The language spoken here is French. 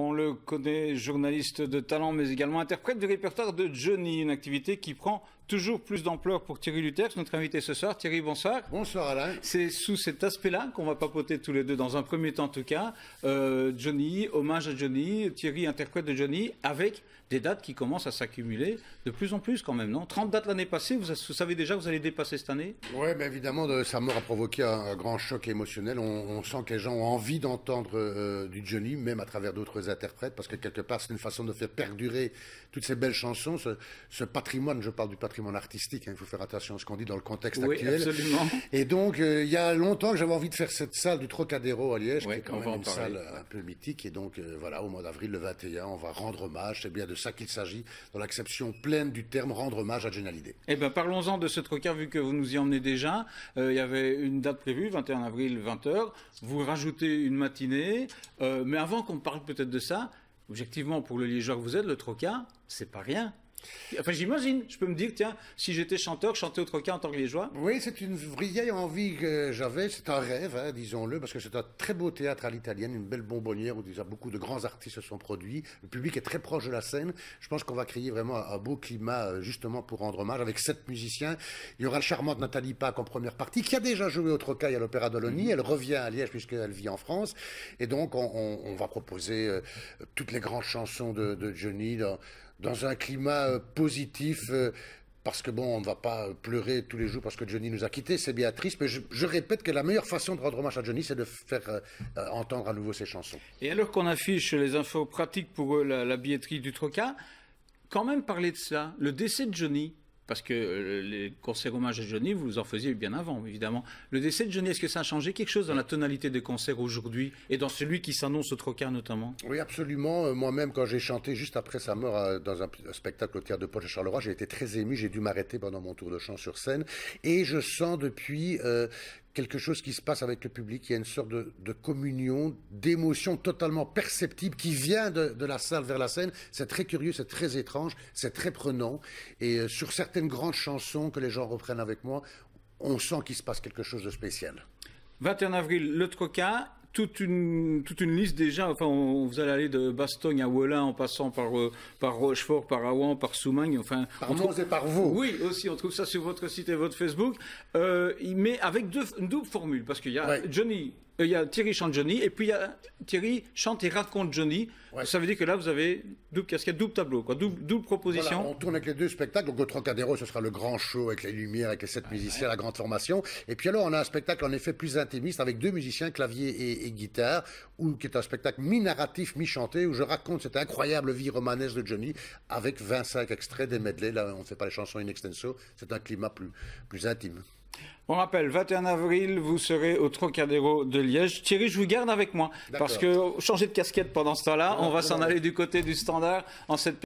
On le connaît, journaliste de talent, mais également interprète du répertoire de Johnny, une activité qui prend toujours plus d'ampleur pour Thierry Luther, notre invité ce soir. Thierry, bonsoir. Bonsoir Alain. C'est sous cet aspect-là qu'on va papoter tous les deux, dans un premier temps en tout cas. Euh, Johnny, hommage à Johnny, Thierry interprète de Johnny, avec des dates qui commencent à s'accumuler de plus en plus quand même, non 30 dates l'année passée, vous, savez déjà que vous allez dépasser cette année Oui, mais évidemment, sa mort a provoqué un, grand choc émotionnel. On, sent que les gens ont envie d'entendre euh, euh, du Johnny, même à travers d'autres interprètes, parce que quelque part, c'est une façon de faire perdurer toutes ces belles chansons, ce, ce patrimoine, je parle du patrimoine mon artistique. Hein, il faut faire attention à ce qu'on dit dans le contexte actuel. Absolument. Et donc, euh, il y a longtemps que j'avais envie de faire cette salle du Trocadéro à Liège, qui est quand même une salle euh, un peu mythique. Et donc, euh, voilà, au mois d'avril, le 21, on va rendre hommage. C'est bien de ça qu'il s'agit, dans l'acception pleine du terme, rendre hommage à Génalidé. Et Eh bien, parlons-en de ce Trocadéro, vu que vous nous y emmenez déjà. il y avait une date prévue, 21 avril, 20h. Vous rajoutez une matinée. mais avant qu'on parle peut-être de ça, objectivement, pour le Liégeois que vous êtes, le Trocadéro, c'est pas rien. Enfin, j'imagine. Je peux me dire, tiens, si j'étais chanteur, chanter chantais au en tant que liégeois. Oui, c'est une vieille envie que j'avais. C'est un rêve, hein, disons-le, parce que c'est un très beau théâtre à l'italienne, une belle bonbonnière où déjà beaucoup de grands artistes se sont produits. Le public est très proche de la scène. Je pense qu'on va créer vraiment un beau climat, euh, justement, pour rendre hommage avec sept musiciens. Il y aura le charmante Nathalie Pack en première partie, qui a déjà joué au Trocaille à l'Opéra d'Olonny. Elle revient à Liège puisqu'elle vit en France. Et donc, on, va proposer euh, toutes les grandes chansons de, de Johnny dans, dans un climat euh, positif euh, parce que bon, on ne va pas euh, pleurer tous les jours parce que Johnny nous a quittés, c'est bien triste, mais je, répète que la meilleure façon de rendre hommage à Johnny, c'est de faire entendre à nouveau ses chansons. Et alors qu'on affiche les infos pratiques pour la, billetterie du Troca, quand même parler de ça, le décès de Johnny, parce que euh, les concerts hommage à Johnny, vous en faisiez bien avant, évidemment. Le décès de Johnny, est-ce que ça a changé quelque chose dans la tonalité des concerts aujourd'hui et dans celui qui s'annonce au Trocard notamment Oui, absolument. Euh, moi-même, quand j'ai chanté juste après sa mort euh, dans un, spectacle au Théâtre de Poche de Charleroi, j'ai été très ému. J'ai dû m'arrêter pendant mon tour de chant sur scène. Et je sens depuis quelque chose qui se passe avec le public, il y a une sorte de, communion, d'émotion totalement perceptible qui vient de, la salle vers la scène. C'est très curieux, c'est très étrange, c'est très prenant. Et euh, sur certaines grandes chansons que les gens reprennent avec moi, on sent qu'il se passe quelque chose de spécial. 21 avril, le troquin toute une, toute une liste déjà. Enfin, on, vous allez aller de Bastogne à Wellin en passant par, euh, par Rochefort, par Awan, par Soumagne. Enfin, par on et par vous. Oui, aussi, on trouve ça sur votre site et votre Facebook. Euh, mais avec deux, une double formule, parce qu'il y a Johnny euh, il y a Thierry chante Johnny, et puis il y a Thierry chante et raconte Johnny. Ça veut dire que là, vous avez double casquette, double tableau, quoi, double, proposition. on tourne avec les deux spectacles. Donc, au Trocadéro, ce sera le grand show avec les lumières, avec les sept musiciens, la grande formation. Et puis alors, on a un spectacle en effet plus intimiste avec deux musiciens, clavier et, et guitare, qui est un spectacle mi-narratif, mi-chanté, où je raconte cette incroyable vie romanesque de Johnny avec 25 extraits des medley. Là, on ne fait pas les chansons in extenso, c'est un climat plus, plus intime. On rappelle, 21 avril, vous serez au Trocadéro de Liège. Thierry, je vous garde avec moi, parce que changer de casquette pendant ce temps-là, on va s'en aller du côté du standard en cette